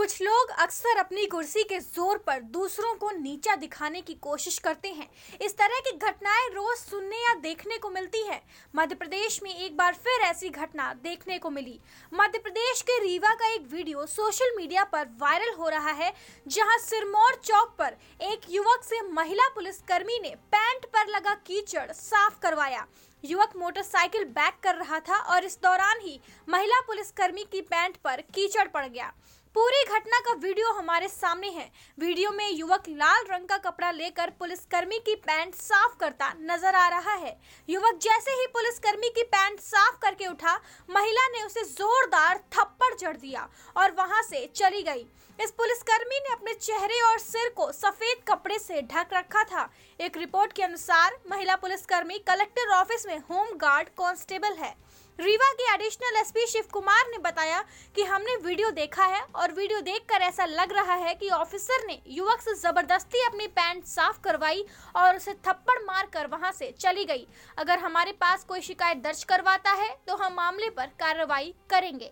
कुछ लोग अक्सर अपनी कुर्सी के जोर पर दूसरों को नीचा दिखाने की कोशिश करते हैं इस तरह की घटनाएं रोज सुनने या देखने को मिलती है मध्य प्रदेश में एक बार फिर ऐसी घटना देखने को मिली मध्य प्रदेश के रीवा का एक वीडियो सोशल मीडिया पर वायरल हो रहा है जहां सिरमौर चौक पर एक युवक से महिला पुलिसकर्मी ने पैंट पर लगा कीचड़ साफ करवाया युवक मोटरसाइकिल बैक कर रहा था और इस दौरान ही महिला पुलिसकर्मी की पैंट पर कीचड़ पड़ गया पूरी घटना का वीडियो हमारे सामने है वीडियो में युवक लाल रंग का कपड़ा लेकर पुलिसकर्मी की पैंट साफ करता नजर आ रहा है युवक जैसे ही पुलिसकर्मी की पैंट साफ करके उठा महिला ने उसे जोरदार थप्पड़ जड़ दिया और वहां से चली गई इस पुलिसकर्मी ने अपने चेहरे और सिर को सफेद कपड़े से ढक रखा था एक रिपोर्ट के अनुसार महिला पुलिसकर्मी कलेक्टर ऑफिस में होम गार्ड कांस्टेबल है रीवा के एडिशनल एसपी शिव कुमार ने बताया कि हमने वीडियो देखा है और वीडियो देखकर ऐसा लग रहा है कि ऑफिसर ने युवक से जबरदस्ती अपनी पैंट साफ करवाई और उसे थप्पड़ मार कर वहाँ से चली गई अगर हमारे पास कोई शिकायत दर्ज करवाता है तो हम मामले पर कार्रवाई करेंगे